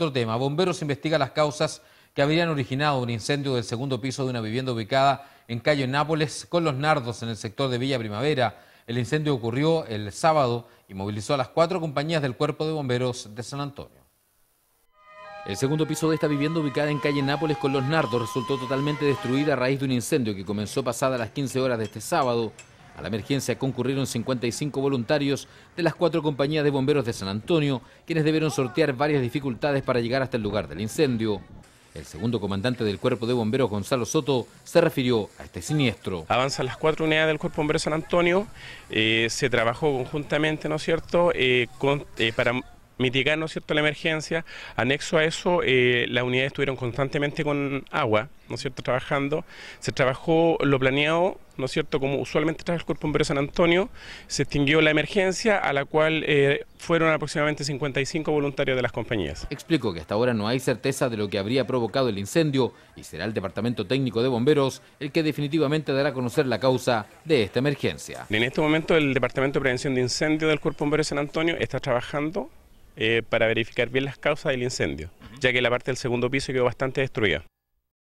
Otro tema, bomberos investiga las causas que habrían originado un incendio del segundo piso de una vivienda ubicada en calle Nápoles con los nardos en el sector de Villa Primavera. El incendio ocurrió el sábado y movilizó a las cuatro compañías del Cuerpo de Bomberos de San Antonio. El segundo piso de esta vivienda ubicada en calle Nápoles con los nardos resultó totalmente destruida a raíz de un incendio que comenzó pasada las 15 horas de este sábado. A la emergencia concurrieron 55 voluntarios de las cuatro compañías de bomberos de San Antonio, quienes debieron sortear varias dificultades para llegar hasta el lugar del incendio. El segundo comandante del Cuerpo de Bomberos, Gonzalo Soto, se refirió a este siniestro. Avanzan las cuatro unidades del Cuerpo de Bomberos San Antonio, eh, se trabajó conjuntamente, ¿no es cierto?, eh, eh, para mitigar ¿no cierto? la emergencia. Anexo a eso, eh, las unidades estuvieron constantemente con agua, ¿no es cierto?, trabajando. Se trabajó lo planeado, ¿no es cierto?, como usualmente trabaja el Cuerpo Bombero San Antonio. Se extinguió la emergencia, a la cual eh, fueron aproximadamente 55 voluntarios de las compañías. Explico que hasta ahora no hay certeza de lo que habría provocado el incendio y será el Departamento Técnico de Bomberos el que definitivamente dará a conocer la causa de esta emergencia. En este momento el Departamento de Prevención de Incendio del Cuerpo Bombero San Antonio está trabajando eh, para verificar bien las causas del incendio, ya que la parte del segundo piso quedó bastante destruida.